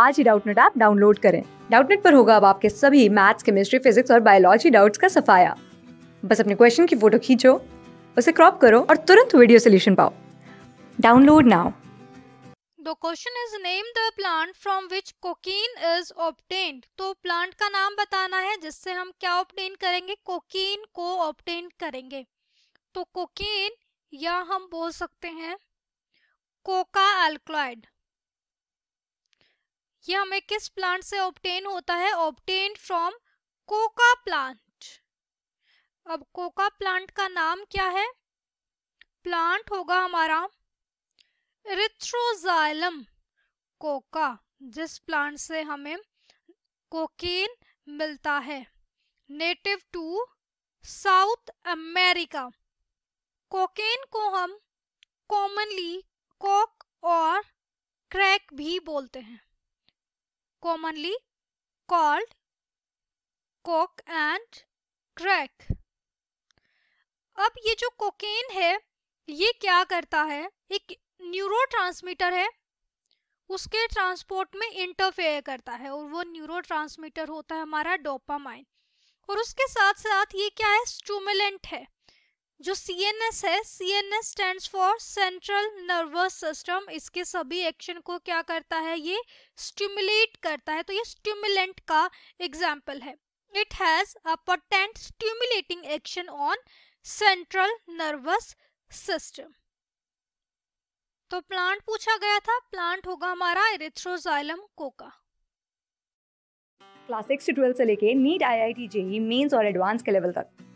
आज ही Doubtnut app download करें डाउटनेट पर होगा अब आपके सभी मैथ्स केमिस्ट्री फिजिक्स और बायोलॉजी डाउट्स का सफाया बस अपने क्वेश्चन की फोटो खींचो उसे क्रॉप करो और तुरंत वीडियो सोल्यूशन पाओ download now The question is name the plant from which cocaine is obtained. तो प्लांट का नाम बताना है जिससे हम क्या ऑप्टेन करेंगे कोकीन को ऑप्टेन करेंगे तो कोकीन या हम बोल सकते हैं कोका अल्कोलाइड ये हमें किस प्लांट से ऑप्टेन होता है ऑप्टेन फ्रॉम कोका प्लांट अब कोका प्लांट का नाम क्या है प्लांट होगा हमारा रिथ्रोजाइलम कोका जिस प्लांट से हमें कोकीन मिलता है native to south America cocaine को हम कॉमनली कोक और क्रैक भी बोलते हैं commonly called coke and crack अब ये जो कोकेन है ये क्या करता है एक ट्रांसमीटर है उसके ट्रांसपोर्ट में इंटरफेयर करता है और वो ट्रांसमीटर होता है हमारा डोपामाइन और उसके साथ साथ ये क्या है स्टूमुलेंट है जो सी एन एस है C N S stand for central nervous system इसके सभी एक्शन को क्या करता है ये स्टिमुलेट करता है तो ये स्टिमुलेंट का एग्जाम्पल है it has a potent stimulating action on central nervous system तो प्लांट पूछा गया था प्लांट होगा हमारा इरेथ्रोजाइलम कोका क्लास सिक्स से से लेके NEET I I T JEE mains और एडवांस के लेवल तक